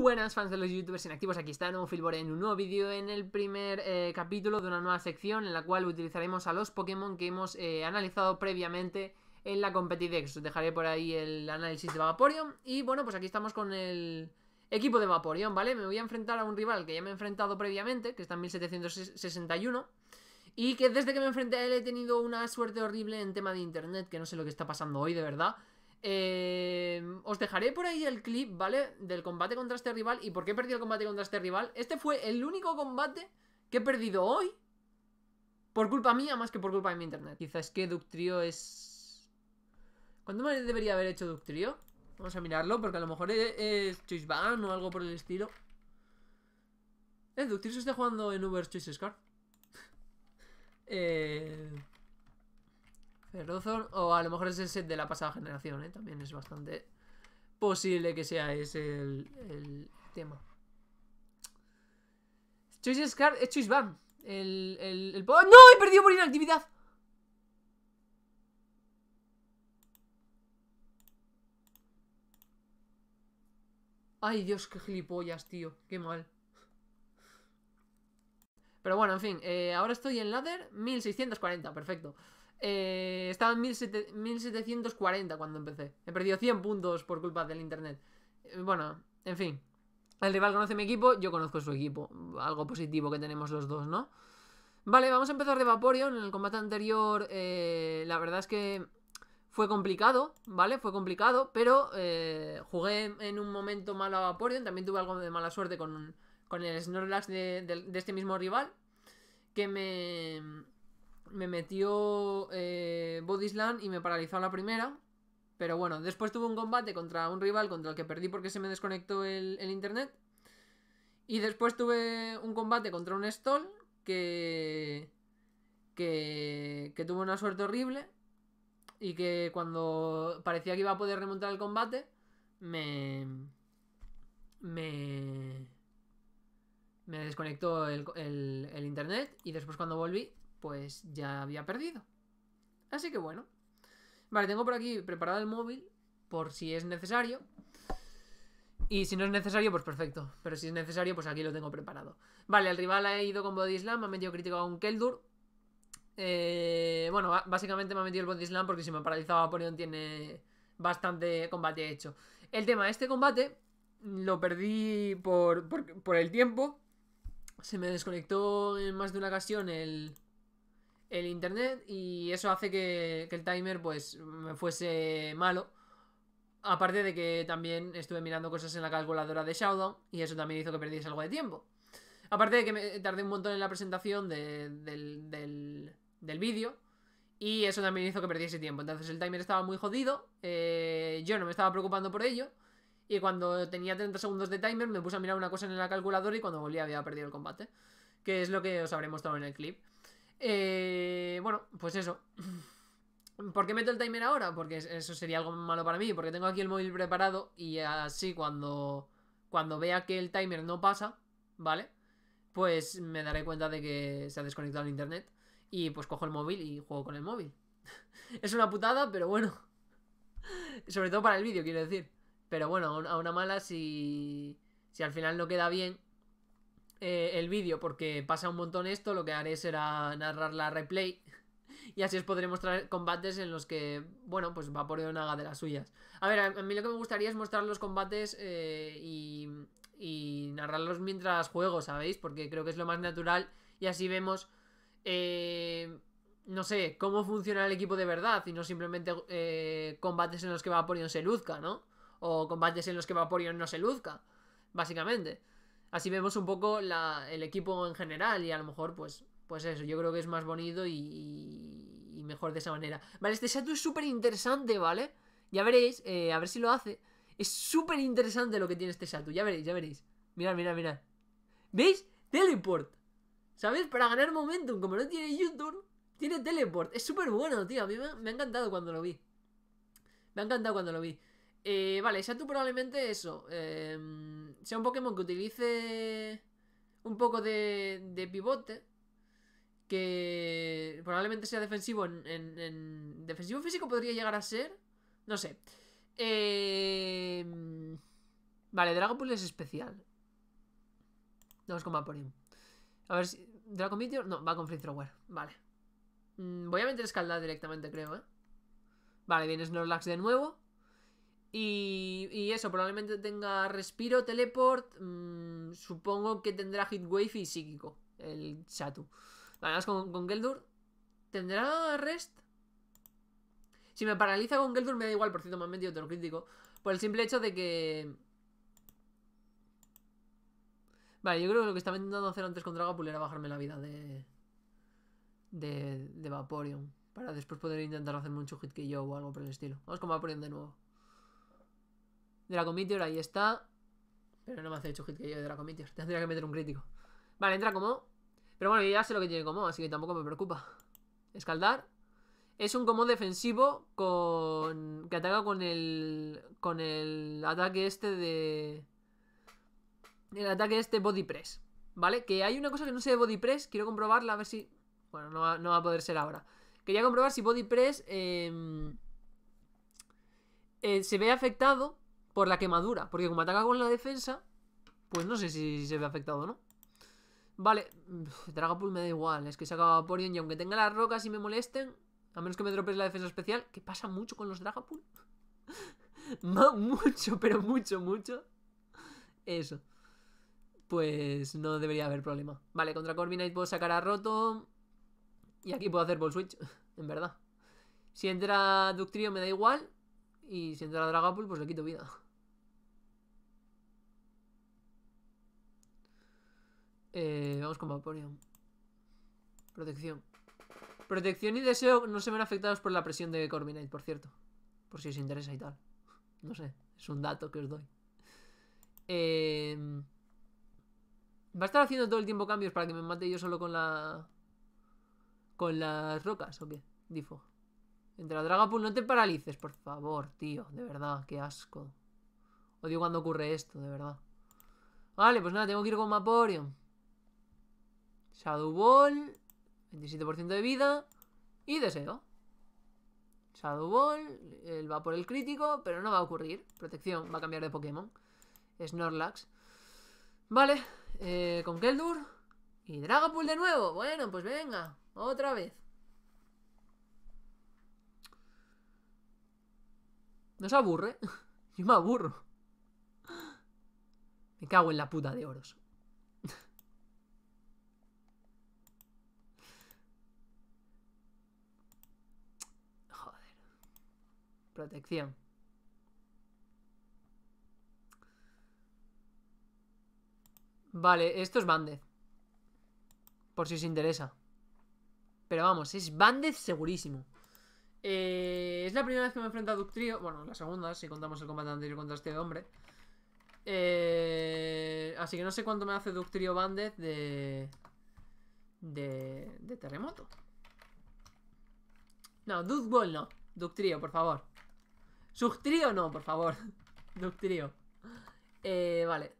buenas fans de los youtubers inactivos, aquí está nuevo Filbore en un nuevo vídeo en el primer eh, capítulo de una nueva sección en la cual utilizaremos a los Pokémon que hemos eh, analizado previamente en la Competidex. Os dejaré por ahí el análisis de Vaporeon y bueno, pues aquí estamos con el equipo de Vaporeon, ¿vale? Me voy a enfrentar a un rival que ya me he enfrentado previamente, que está en 1761 y que desde que me enfrenté a él he tenido una suerte horrible en tema de internet, que no sé lo que está pasando hoy de verdad. Eh, os dejaré por ahí el clip, ¿vale? Del combate contra este rival y por qué perdido el combate contra este rival. Este fue el único combate que he perdido hoy por culpa mía más que por culpa de mi internet. Quizás que Ductrio es... ¿Cuándo me debería haber hecho Ductrio? Vamos a mirarlo porque a lo mejor es Choiceban o algo por el estilo. Eh, Ductrio se está jugando en Uber Choice Scar. eh o a lo mejor es el set de la pasada generación, ¿eh? también es bastante posible que sea ese el, tema. Choice Scar es eh, Choice El, el, ¡No! ¡He perdido por inactividad! Ay, Dios, qué gilipollas, tío. Qué mal. Pero bueno, en fin. Eh, ahora estoy en ladder 1640. Perfecto. Eh, estaba en 1740 cuando empecé. He perdido 100 puntos por culpa del internet. Eh, bueno, en fin. El rival conoce mi equipo, yo conozco su equipo. Algo positivo que tenemos los dos, ¿no? Vale, vamos a empezar de Vaporeon. En el combate anterior, eh, la verdad es que fue complicado, ¿vale? Fue complicado, pero jugué en un momento malo a Vaporeon. También tuve algo de mala suerte con, el Snorlax de, este mismo rival. Que me, me metió eh, Bodyslam y me paralizó la primera. Pero bueno, después tuve un combate contra un rival contra el que perdí porque se me desconectó el, internet. Y después tuve un combate contra un stall que, que, que una suerte horrible. Y que cuando parecía que iba a poder remontar el combate, me. Me. Me desconectó el internet. Y después cuando volví, pues ya había perdido. Así que bueno. Vale, tengo por aquí preparado el móvil por si es necesario. Y si no es necesario, pues perfecto. Pero si es necesario, pues aquí lo tengo preparado. Vale, el rival ha ido con Bodyslam. me ha metido crítico a un Keldur. Eh, bueno, básicamente me ha metido el Bodislam porque si me paralizaba Ponión tiene bastante combate hecho. El tema, este combate lo perdí por el tiempo. Se me desconectó en más de una ocasión el, el internet y eso hace que, el timer pues me fuese malo. Aparte de que también estuve mirando cosas en la calculadora de Showdown y eso también hizo que perdiese algo de tiempo. Aparte de que me tardé un montón en la presentación del, vídeo y eso también hizo que perdiese tiempo. Entonces el timer estaba muy jodido, eh, yo no me estaba preocupando por ello y cuando tenía 30 segundos de timer me puse a mirar una cosa en la calculadora y cuando volví había perdido el combate. Que es lo que os habré mostrado en el clip. Eh, bueno, pues eso. ¿Por qué meto el timer ahora? Porque eso sería algo malo para mí, porque tengo aquí el móvil preparado y así cuando, cuando vea que el timer no pasa, ¿vale? Pues me daré cuenta de que se ha desconectado el internet y pues cojo el móvil y juego con el móvil. es una putada, pero bueno. Sobre todo para el vídeo, quiero decir. Pero bueno, a una mala si, si al final no queda bien, eh, el vídeo porque pasa un montón esto, lo que haré será narrar la replay y así os podré mostrar combates en los que, bueno, pues va haga de las suyas. A ver, a mí lo que me gustaría es mostrar los combates eh, y, narrarlos mientras juego, ¿sabéis? Porque creo que es lo más natural y así vemos, eh, no sé, cómo funciona el equipo de verdad y no simplemente combates en los que Vaporeon se luzca, ¿no? O combates en los que Vaporeon no se luzca, básicamente. Así vemos un poco el equipo en general y a lo mejor, pues, pues eso, yo creo que es más bonito y, mejor de esa manera. Vale, este salto es súper interesante, ¿vale? Ya veréis, eh, a ver si lo hace. Es súper interesante lo que tiene este Sato, ya veréis, ya veréis. Mirad, mirad, mirad. ¿Veis? Teleport. ¿Sabéis? Para ganar momentum, como no tiene YouTube, tiene teleport. Es súper bueno, tío. A mí me ha encantado cuando lo vi. Me ha encantado cuando lo vi. Eh, vale, tú probablemente eso. Em, sea un Pokémon que utilice un poco de, de pivote. Que probablemente sea defensivo en, Defensivo físico podría llegar a ser. No sé. Em, vale vale, Dragapult es especial. Vamos con él. A ver si. ¿Dragon No, va con Free Thrower. Vale. Mm, voy a meter Scaldar directamente, creo, ¿eh? Vale, viene Snorlax de nuevo. Y, eso, probablemente tenga respiro, teleport. Mm, supongo que tendrá Hit Wave y psíquico. El Chatu. Además, con, con Geldur. ¿Tendrá rest? Si me paraliza con Geldur, me da igual. Por cierto, me han metido crítico. Por el simple hecho de que. Vale, yo creo que lo que estaba intentando hacer antes con Dragapul era bajarme la vida de. de, de Vaporeon. Para después poder intentar hacer mucho hit que yo o algo por el estilo. Vamos con Vaporeon de nuevo la ahí está. Pero no me hace hecho hit que yo de la Tendría que meter un crítico. Vale, entra como. Pero bueno, ya sé lo que tiene como, así que tampoco me preocupa. Escaldar. Es un como defensivo con que ataca con el con el ataque este de el ataque este body press, ¿vale? Que hay una cosa que no sé de body press, quiero comprobarla a ver si bueno, no va, a poder ser ahora. Quería comprobar si body press em, eh, se ve afectado por la quemadura. Porque como ataca con la defensa, pues no sé si se ve afectado o no. Vale, Dragapult me da igual. Es que se acaba Porion y aunque tenga las rocas y me molesten, a menos que me dropes la defensa especial, que pasa mucho con los Dragapult. mucho, pero mucho, mucho. Eso. Pues no debería haber problema. Vale, contra Corviknight puedo sacar a roto, Y aquí puedo hacer Ball Switch, en verdad. Si entra Ductrio me da igual. Y si entra Dragapult, pues le quito vida. Eh, vamos con Vaporeon. Protección. Protección y deseo no se ven afectados por la presión de Corviknight, por cierto. Por si os interesa y tal. No sé, es un dato que os doy. Em, va a estar haciendo todo el tiempo cambios para que me mate yo solo con la... Con las rocas, ¿o qué? Difo la Dragapult, no te paralices, por favor, tío. De verdad, qué asco. Odio cuando ocurre esto, de verdad. Vale, pues nada, tengo que ir con Maporeon Shadow Ball. 27% de vida. Y deseo. Shadow Ball. Él va por el crítico, pero no va a ocurrir. Protección, va a cambiar de Pokémon. Snorlax. Vale, eh, con Keldur. Y Dragapult de nuevo. Bueno, pues venga, otra vez. ¿No se aburre? Yo me aburro. Me cago en la puta de oros. Joder. Protección. Vale, esto es Bandez. Por si os interesa. Pero vamos, es Bandez segurísimo. Eh, es la primera vez que me enfrento a Ductrio. Bueno, la segunda, si contamos el combate anterior contra este hombre. Eh, así que no sé cuánto me hace Ductrio Bandit de, de. de. terremoto. No, Ductball no. Ductrio, por favor. Sugtrio no, por favor. Ductrio. Eh, vale.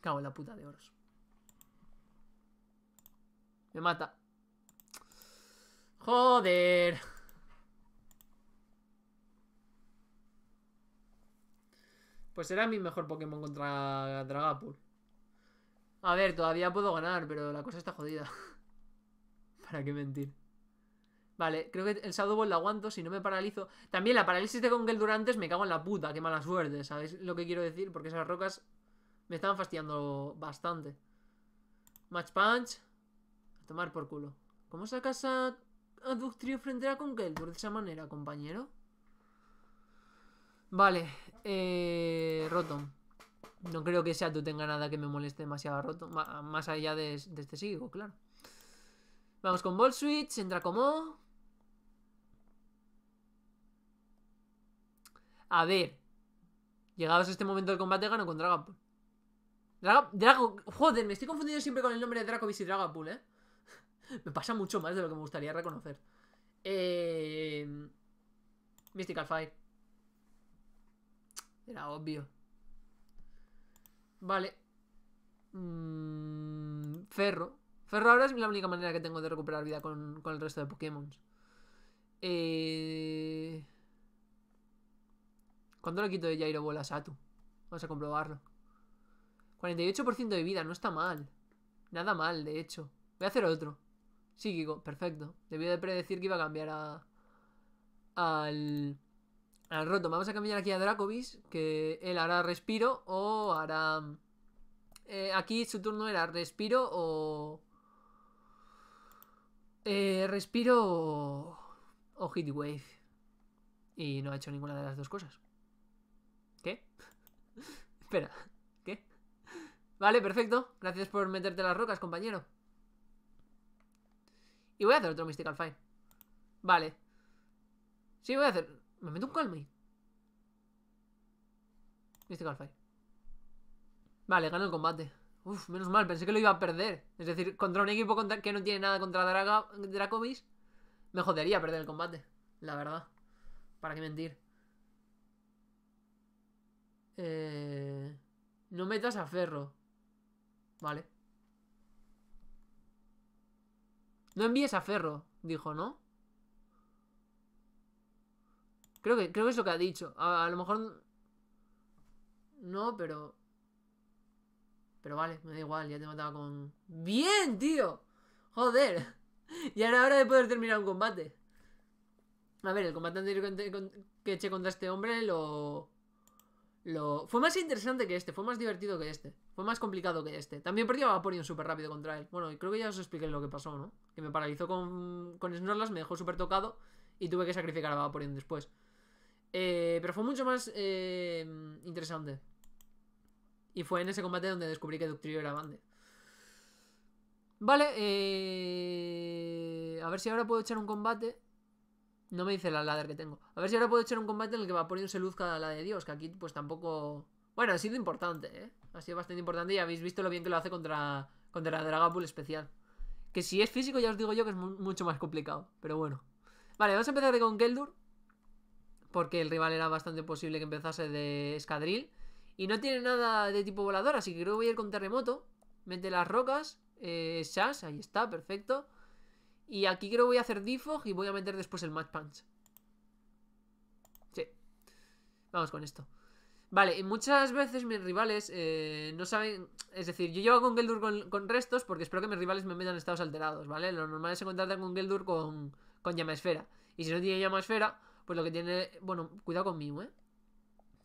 Cago en la puta de oros. Me mata. Joder. Pues será mi mejor Pokémon contra Dragapult. A ver, todavía puedo ganar, pero la cosa está jodida. ¿Para qué mentir? Vale, creo que el Shadow Ball lo aguanto si no me paralizo. También la parálisis de Gongel Durantes me cago en la puta, qué mala suerte, ¿sabéis lo que quiero decir? Porque esas rocas me estaban fastidiando bastante. Match Punch. A tomar por culo. ¿Cómo sacas a Aductrio frente con Kelbur por esa manera, compañero. Vale, eh, Rotom. No creo que sea tú tenga nada que me moleste demasiado a Rotom. Más allá de, este sigo, claro. Vamos con Ball Switch, entra como. A ver. Llegados a este momento del combate, gano con Dragapool. Drago, joder, me estoy confundiendo siempre con el nombre de Dracovis y Dragapool, eh. me pasa mucho más de lo que me gustaría reconocer. Eh, Mystical Fire. Era obvio. Vale. Mm, ferro. Ferro ahora es la única manera que tengo de recuperar vida con, el resto de Pokémon. Eh... ¿Cuándo le quito de Jairo Bola a Satu? Vamos a comprobarlo. 48% de vida, no está mal. Nada mal, de hecho. Voy a hacer otro. Psíquico, perfecto. Debía de predecir que iba a cambiar a. al. al roto. Vamos a cambiar aquí a Dracovis, que él hará respiro o hará. Eh, aquí su turno era respiro o. Eh, respiro o. o wave Y no ha hecho ninguna de las dos cosas. ¿Qué? Espera, ¿qué? Vale, perfecto. Gracias por meterte las rocas, compañero. Y voy a hacer otro Mystical Fire. Vale. Sí, voy a hacer... Me meto un Calmy Mystical Fire. Vale, gano el combate. Uf, menos mal, pensé que lo iba a perder. Es decir, contra un equipo que no tiene nada contra Draga... me jodería perder el combate. La verdad. ¿Para qué mentir? Eh, no metas a Ferro. Vale. No envíes a Ferro, dijo, ¿no? Creo que, creo que es lo que ha dicho. A, lo mejor... No, pero... Pero vale, me da igual, ya te mataba con... ¡Bien, tío! ¡Joder! Ya ahora hora de poder terminar un combate. A ver, el combate anterior que eché contra este hombre lo... Lo... Fue más interesante que este, fue más divertido que este. Fue más complicado que este. También perdí a Vaporeon súper rápido contra él. Bueno, y creo que ya os expliqué lo que pasó, ¿no? Que me paralizó con, con Snorlax, me dejó súper tocado y tuve que sacrificar a Vaporeon después. Eh, pero fue mucho más eh, interesante. Y fue en ese combate donde descubrí que Ductrio era Bande. Vale, eh, a ver si ahora puedo echar un combate. No me dice la ladder que tengo. A ver si ahora puedo echar un combate en el que Vaporeon se luzca la de Dios, que aquí pues tampoco... Bueno, ha sido importante, ¿eh? ha sido bastante importante y habéis visto lo bien que lo hace contra, contra la Dragapult especial. Que si es físico, ya os digo yo que es mucho más complicado, pero bueno. Vale, vamos a empezar con Keldur, porque el rival era bastante posible que empezase de escadril. Y no tiene nada de tipo volador, así que creo que voy a ir con terremoto. Mete las rocas, eh, Shash, ahí está, perfecto. Y aquí creo que voy a hacer Defog y voy a meter después el Match Punch. Sí. Vamos con esto. Vale, muchas veces mis rivales eh, no saben. Es decir, yo llevo con Geldur con, restos porque espero que mis rivales me metan estados alterados, ¿vale? Lo normal es encontrarte con Geldur con, con llama esfera. Y si no tiene llama esfera, pues lo que tiene. Bueno, cuidado con Mew, ¿eh?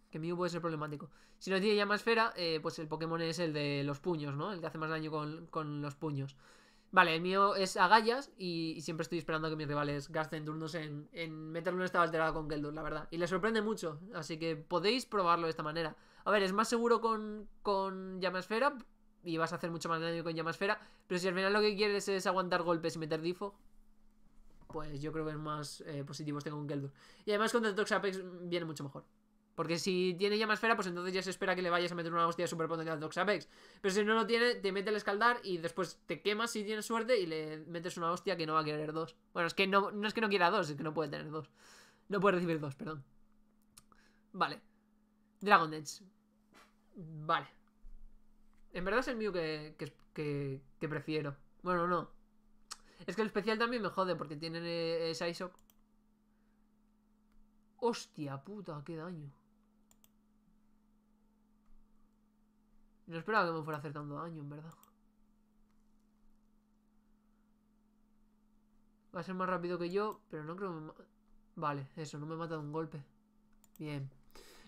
Que Mew puede ser problemático. Si no tiene llama esfera, eh, pues el Pokémon es el de los puños, ¿no? El que hace más daño con, con los puños. Vale, el mío es agallas y, siempre estoy esperando que mis rivales gasten turnos en, en meterlo en esta alterado con Geldur, la verdad. Y le sorprende mucho, así que podéis probarlo de esta manera. A ver, es más seguro con, con llama esfera y vas a hacer mucho más daño con llama esfera, pero si al final lo que quieres es aguantar golpes y meter difo, pues yo creo que es más eh, positivo este con Geldur. Y además con Detox Apex viene mucho mejor. Porque si tiene llama esfera, pues entonces ya se espera que le vayas a meter una hostia potente al Dox Apex. Pero si no lo tiene, te mete el escaldar y después te quemas si tienes suerte y le metes una hostia que no va a querer dos. Bueno, es que no, no es que no quiera dos, es que no puede tener dos. No puede recibir dos, perdón. Vale. Dragon Dance. Vale. En verdad es el mío que, que, prefiero. Bueno, no. Es que el especial también me jode porque tiene eh, esa ISOC. Hostia puta, qué daño. No esperaba que me fuera a hacer tanto daño, en verdad. Va a ser más rápido que yo, pero no creo que me... Vale, eso, no me mata matado un golpe. Bien.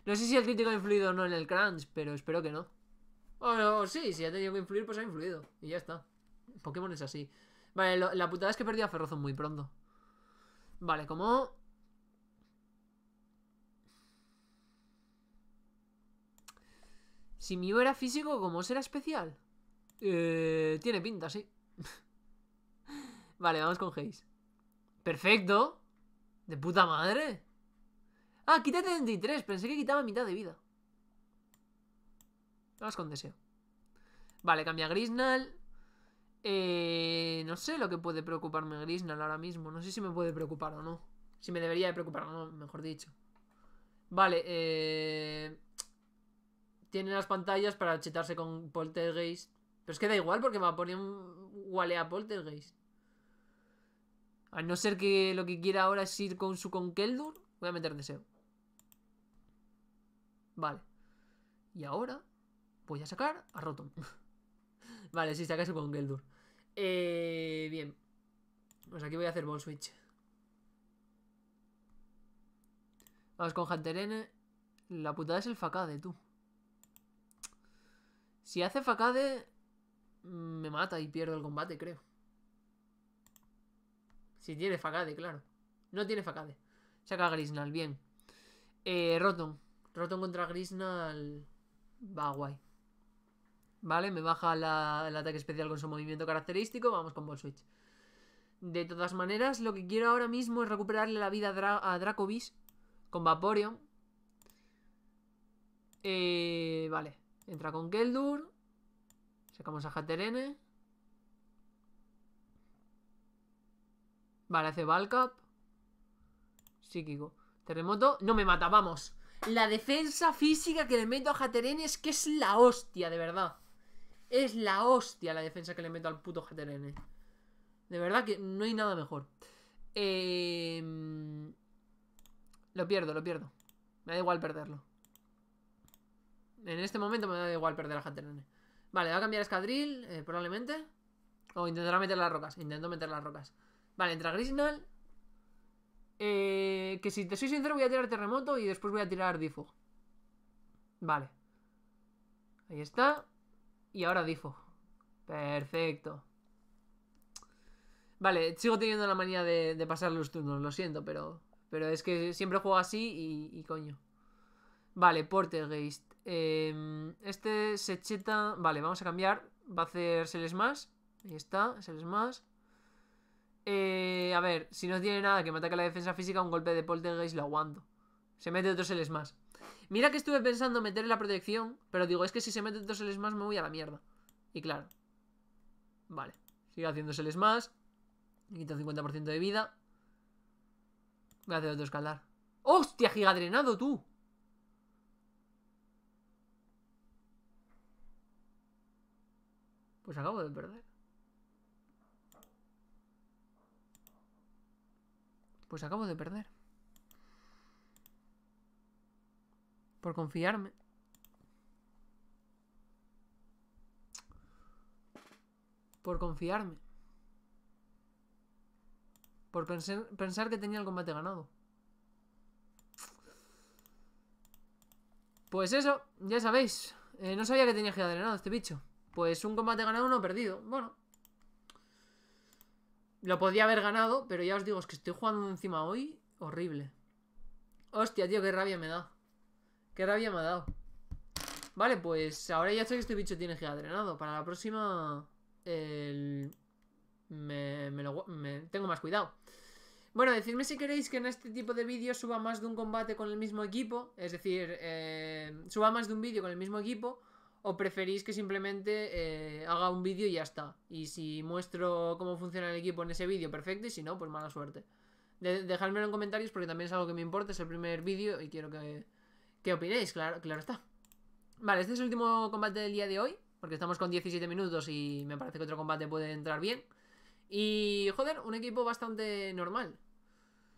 No sé si el crítico ha influido o no en el crunch, pero espero que no. O sí, si ha tenido que influir, pues ha influido. Y ya está. Pokémon es así. Vale, la putada es que perdí a Ferrozo muy pronto. Vale, como Si mío era físico, ¿cómo será especial? Eh, tiene pinta, sí. vale, vamos con Haze. Perfecto. De puta madre. Ah, quítate 33. Pensé que quitaba mitad de vida. Vamos con deseo. Vale, cambia Grisnal. Eh, no sé lo que puede preocuparme Grisnal ahora mismo. No sé si me puede preocupar o no. Si me debería preocupar o no, mejor dicho. Vale, eh... Tiene las pantallas para chetarse con Poltergeist. Pero es que da igual porque me va a poner un Walea Poltergeist. A no ser que lo que quiera ahora es ir con su con Keldur, voy a meter deseo. Vale. Y ahora voy a sacar a Rotom. vale, sí, saca su con Keldur. Eh, bien. Pues aquí voy a hacer ball switch. Vamos con Hunter La putada es el Facade, tú. Si hace facade, mm, me mata y pierdo el combate, creo. Si tiene facade, claro. No tiene facade. Saca Grisnal, bien. Eh, Rotom. Rotom contra Grisnal va guay. Vale, me baja el ataque especial con su movimiento característico. Vamos con Ball Switch. De todas maneras, lo que quiero ahora mismo es recuperarle la vida a, con Vaporeon. Eh, vale. Entra con Geldur. Sacamos a Haterene. Vale, hace Valcap. Psíquico. Terremoto. No me mata, vamos. La defensa física que le meto a Haterene es que es la hostia, de verdad. Es la hostia la defensa que le meto al puto Haterene. De verdad que no hay nada mejor. Em, lo pierdo, lo pierdo. Me da igual perderlo. En este momento me da igual perder a Hatterene. Vale, va a cambiar a Escadril, eh, probablemente. O intentará meter las rocas. Intento meter las rocas. Vale, entra Grisnal. Eh, que si te soy sincero, voy a tirar terremoto y después voy a tirar Difo. Vale. Ahí está. Y ahora Difo. Perfecto. Vale, sigo teniendo la manía de, pasar los turnos, lo siento, pero. Pero es que siempre juego así y, y coño. Vale, Portergeist. Eh, este Secheta. Vale, vamos a cambiar. Va a hacer más. Ahí está, les más. Eh, a ver, si no tiene nada que me ataque la defensa física, un golpe de poltergeist lo aguanto. Se mete otro Seles más. Mira que estuve pensando meter la protección, pero digo, es que si se mete otro Seles más me voy a la mierda. Y claro. Vale. Sigue haciendo les más. Me quita 50% de vida. Voy a hacer otro escalar. ¡Hostia, gigadrenado tú! Pues acabo de perder. Pues acabo de perder. Por confiarme. Por confiarme. Por pensar, que tenía el combate ganado. Pues eso, ya sabéis. Eh, no sabía que tenía que adrenado este bicho. Pues un combate ganado, uno perdido. Bueno. Lo podía haber ganado, pero ya os digo, es que estoy jugando encima hoy. Horrible. Hostia, tío, qué rabia me da. Qué rabia me ha dado. Vale, pues ahora ya sé que este bicho tiene drenado Para la próxima... El... Me, lo, tengo más cuidado. Bueno, decidme si queréis que en este tipo de vídeos suba más de un combate con el mismo equipo, es decir, eh, suba más de un vídeo con el mismo equipo, ¿O preferís que simplemente eh, haga un vídeo y ya está? Y si muestro cómo funciona el equipo en ese vídeo, perfecto. Y si no, pues mala suerte. De, dejadmelo en comentarios porque también es algo que me importa. Es el primer vídeo y quiero que, que opinéis, claro, claro está. Vale, este es el último combate del día de hoy. Porque estamos con 17 minutos y me parece que otro combate puede entrar bien. Y, joder, un equipo bastante normal.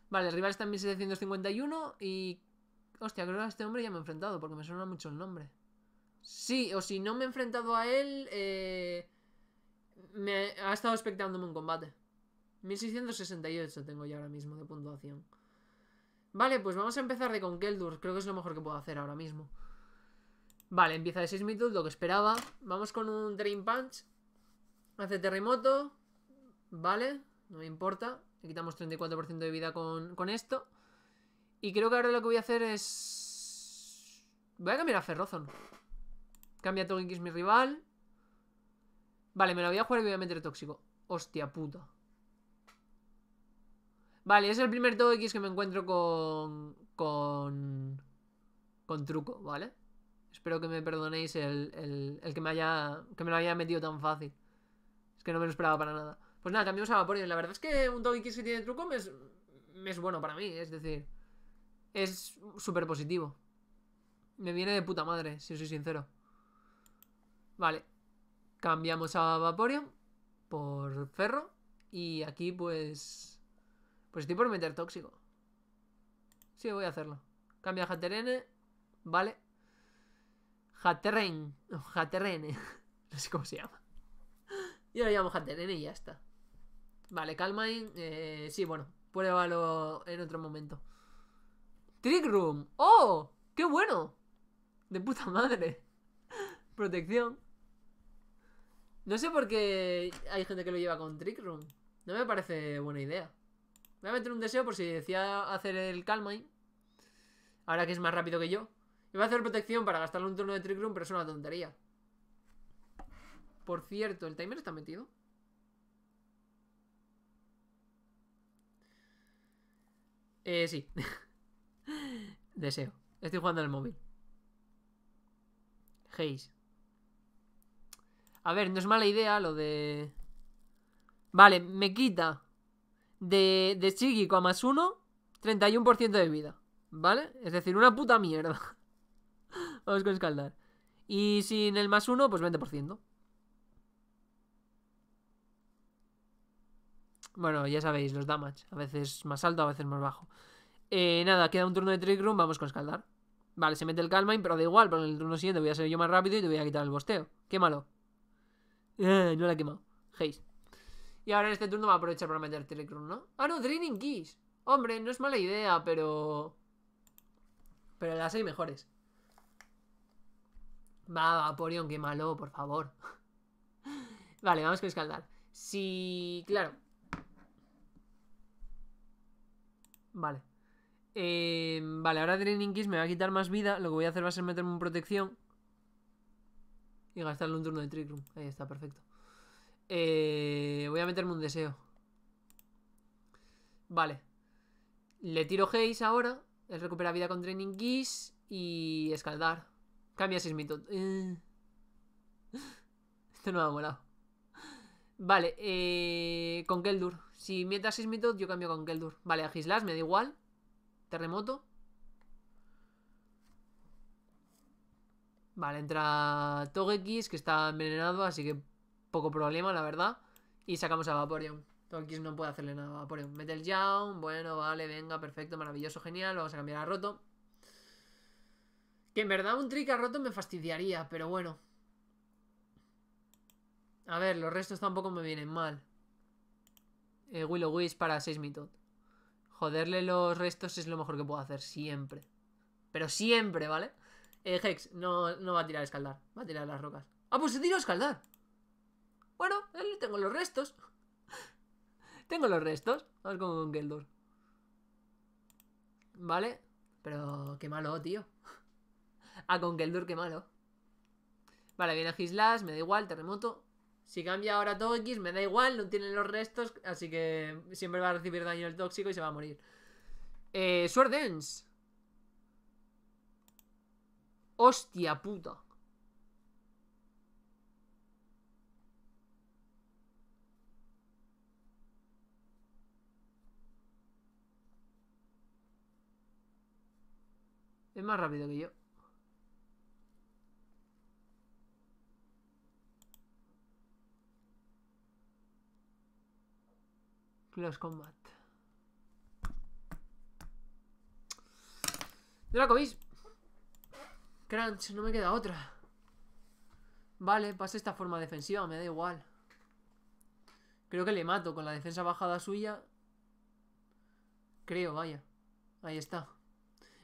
Vale, el rival está en 1751 y... Hostia, creo que a este hombre ya me he enfrentado porque me suena mucho el nombre. Sí, o si no me he enfrentado a él, eh, me ha estado expectándome un combate. 1668 tengo ya ahora mismo de puntuación. Vale, pues vamos a empezar de con Keldur. Creo que es lo mejor que puedo hacer ahora mismo. Vale, empieza de 6 minutos, lo que esperaba. Vamos con un Drain Punch. Hace terremoto. Vale, no me importa. Le quitamos 34% de vida con, con esto. Y creo que ahora lo que voy a hacer es... Voy a cambiar a Ferrozon. Cambia Togekiss mi rival. Vale, me lo voy a jugar y voy a meter tóxico. Hostia puta. Vale, es el primer Togekiss que me encuentro con... Con... Con truco, ¿vale? Espero que me perdonéis el, el, que me haya... Que me lo haya metido tan fácil. Es que no me lo esperaba para nada. Pues nada, cambiamos a Vaporeon. La verdad es que un Togekiss que tiene truco es, bueno para mí. Es decir, es súper positivo. Me viene de puta madre, si soy sincero. Vale, cambiamos a Vaporeon por Ferro y aquí pues... Pues estoy por meter Tóxico. Sí, voy a hacerlo. Cambia a vale. Hateren no, no sé cómo se llama. Yo lo llamo Haterene y ya está. Vale, Calmain, eh, sí, bueno, pruébalo en otro momento. Trick Room, ¡oh! ¡Qué bueno! De puta madre. Protección. No sé por qué hay gente que lo lleva con Trick Room. No me parece buena idea. Voy a meter un deseo por si decía hacer el Calmine. Ahora que es más rápido que yo. Voy a hacer protección para gastarle un turno de Trick Room, pero es una tontería. Por cierto, ¿el timer está metido? Eh, sí. deseo. Estoy jugando el móvil. Haze. A ver, no es mala idea lo de... Vale, me quita de, de a más uno 31% de vida, ¿vale? Es decir, una puta mierda. Vamos con escaldar. Y sin el más uno, pues 20%. Bueno, ya sabéis, los damage. A veces más alto, a veces más bajo. Eh, nada, queda un turno de Trick Room, vamos con escaldar. Vale, se mete el Calmine, pero da igual, porque en el turno siguiente voy a ser yo más rápido y te voy a quitar el bosteo. Qué malo no la he quemado. Haze. Y ahora en este turno va a aprovechar para meter Telecron, ¿no? Ah, no, Draining Keys. Hombre, no es mala idea, pero... Pero las hay mejores. Va, Vaporeon, quémalo, por favor. vale, vamos con Escaldar. Sí, claro. Vale. Eh, vale, ahora Draining Kiss me va a quitar más vida. Lo que voy a hacer va a ser meterme en protección. Y gastarle un turno de Trick Room. Ahí está, perfecto. Eh, voy a meterme un deseo. Vale. Le tiro Haze ahora. Él recupera vida con Training Geese. Y escaldar. Cambia Sismito. Esto no me ha molado. Vale, eh, con Keldur. Si metas Sismito, yo cambio con Keldur. Vale, agislas me da igual. Terremoto. Vale, entra Togekiss, que está envenenado, así que poco problema, la verdad. Y sacamos a Vaporeon. Togekiss no puede hacerle nada a Vaporeon. Mete el Jaun, bueno, vale, venga, perfecto, maravilloso, genial. Vamos a cambiar a Roto. Que en verdad un trick a Roto me fastidiaría, pero bueno. A ver, los restos tampoco me vienen mal. Eh, Willow Wish para Seismitot. Joderle los restos es lo mejor que puedo hacer, siempre. Pero siempre, ¿vale? Eh, Hex, no, va a tirar a escaldar. Va a tirar las rocas. Ah, pues se tiró a escaldar. Bueno, eh, tengo los restos. tengo los restos. Vamos con Geldor. Vale. Pero qué malo, tío. ah, con Geldor, qué malo. Vale, viene Gislas, me da igual, terremoto. Si cambia ahora X me da igual, no tiene los restos, así que siempre va a recibir daño el tóxico y se va a morir. Eh, Sword Hostia puta. Es más rápido que yo. Close Combat. Dracovis Crunch, no me queda otra. Vale, pasa esta forma defensiva, me da igual. Creo que le mato con la defensa bajada suya. Creo, vaya. Ahí está.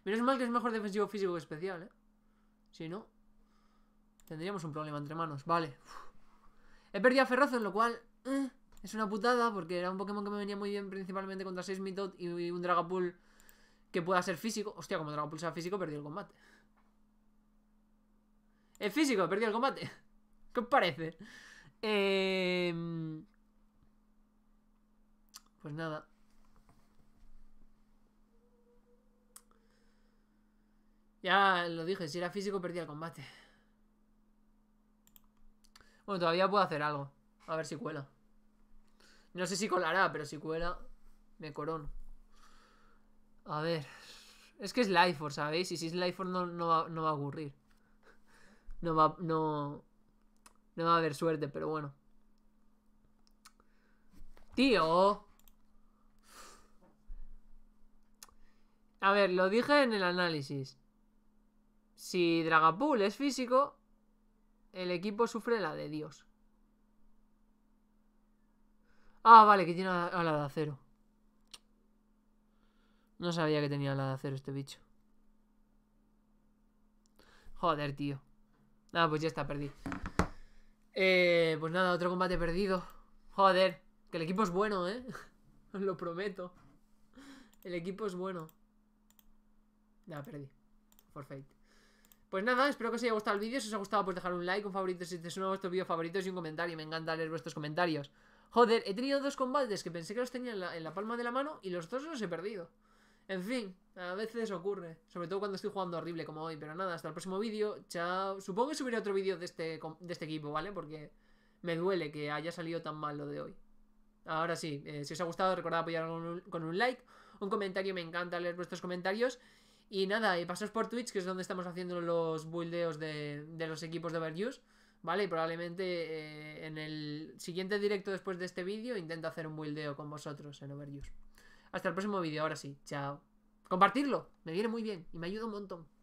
Menos mal que es mejor defensivo físico que especial, ¿eh? Si no, tendríamos un problema entre manos. Vale. He perdido a en lo cual eh, es una putada porque era un Pokémon que me venía muy bien principalmente contra 6 Mitot y un Dragapult que pueda ser físico. Hostia, como Dragapult sea físico, perdí el combate. Es físico, perdí el combate. ¿Qué os parece? Em, pues nada. Ya lo dije, si era físico perdí el combate. Bueno, todavía puedo hacer algo. A ver si cuela. No sé si colará, pero si cuela, me corono. A ver. Es que es Lifeforce, ¿sabéis? Y si es Life no, no, no va a ocurrir no va, no, va a haber suerte, pero bueno. Tío. A ver, lo dije en el análisis. Si Dragapool es físico, el equipo sufre la de Dios. Ah, vale, que tiene ala de acero. No sabía que tenía ala de acero este bicho. Joder, tío. Ah, pues ya está, perdí. Eh, pues nada, otro combate perdido. Joder, que el equipo es bueno, ¿eh? Os lo prometo. El equipo es bueno. Ya, perdí. Perfecto. Pues nada, espero que os haya gustado el vídeo. Si os ha gustado, pues dejar un like, un favorito si es uno de vuestros vídeos favoritos y un comentario. Me encanta leer vuestros comentarios. Joder, he tenido dos combates que pensé que los tenía en la, en la palma de la mano y los dos los he perdido. En fin, a veces ocurre. Sobre todo cuando estoy jugando horrible como hoy. Pero nada, hasta el próximo vídeo. Chao. Supongo que subiré otro vídeo de este, de este equipo, ¿vale? Porque me duele que haya salido tan mal lo de hoy. Ahora sí, eh, si os ha gustado, recordad apoyar con un, like, un comentario, me encanta leer vuestros comentarios. Y nada, y eh, pasos por Twitch, que es donde estamos haciendo los buildeos de, los equipos de Overuse. ¿Vale? Y probablemente eh, en el siguiente directo después de este vídeo intento hacer un buildeo con vosotros en Overuse. Hasta el próximo vídeo, ahora sí, chao. Compartirlo, me viene muy bien y me ayuda un montón.